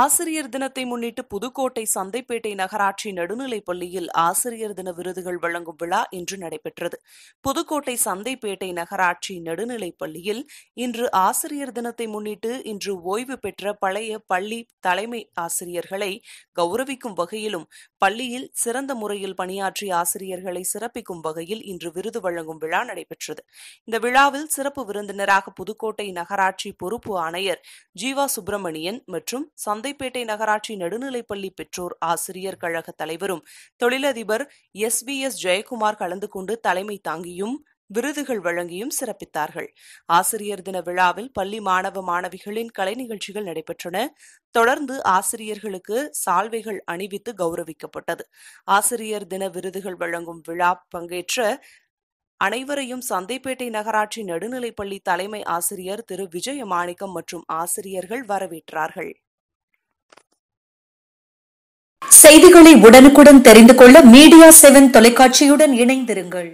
ஆசிரியர் தினத்தை முன்னிட்டு புதுக்கோட்டை சந்தைப்பேட்டை நகராட்சி நடுநிலைப் பள்ளியில் ஆசிரியர் தின விருதுகள் வழங்கும் விழா இன்று நடைபெற்றது புதுக்கோட்டை சந்தைப்பேட்டை நகராட்சி நடுநிலைப் பள்ளியில் இன்று ஆசிரியர் தினத்தை முன்னிட்டு இன்று ஓய்வு பெற்ற பழைய பள்ளி தலைமை ஆசிரியர்களை கௌரவிக்கும் வகையிலும் பள்ளியில் சிறந்த முறையில் பணியாற்றிய ஆசிரியர்களை சிறப்பிக்கும் வகையில் இன்று விருது வழங்கும் விழா நடைபெற்றது இந்த விழாவில் சிறப்பு விருந்தினராக புதுக்கோட்டை நகராட்சி பொறுப்பு ஆணையர் ஜீவா சுப்பிரமணியன் மற்றும் சந்தைப்பேட்டை நகராட்சி நடுநிலைப்பள்ளி பெற்றோர் ஆசிரியர் கழக தலைவரும் தொழிலதிபர் எஸ் பி எஸ் ஜெயக்குமார் கலந்து கொண்டு தலைமை தாங்கியும் விருதுகள் வழங்கியும் சிறப்பித்தார்கள் ஆசிரியர் தின விழாவில் பள்ளி மாணவ மாணவிகளின் கலை நிகழ்ச்சிகள் நடைபெற்றன தொடர்ந்து ஆசிரியர்களுக்கு சால்வைகள் அணிவித்து கௌரவிக்கப்பட்டது ஆசிரியர் தின விருதுகள் வழங்கும் விழா பங்கேற்ற அனைவரையும் சந்தைப்பேட்டை நகராட்சி நடுநிலைப்பள்ளி தலைமை ஆசிரியர் திரு விஜயமாணிக்கம் மற்றும் ஆசிரியர்கள் வரவேற்றார்கள் செய்திகளை உடனுக்குடன் தெரிந்து கொள்ள மீடியா செவன் தொலைக்காட்சியுடன் இணைந்திருங்கள்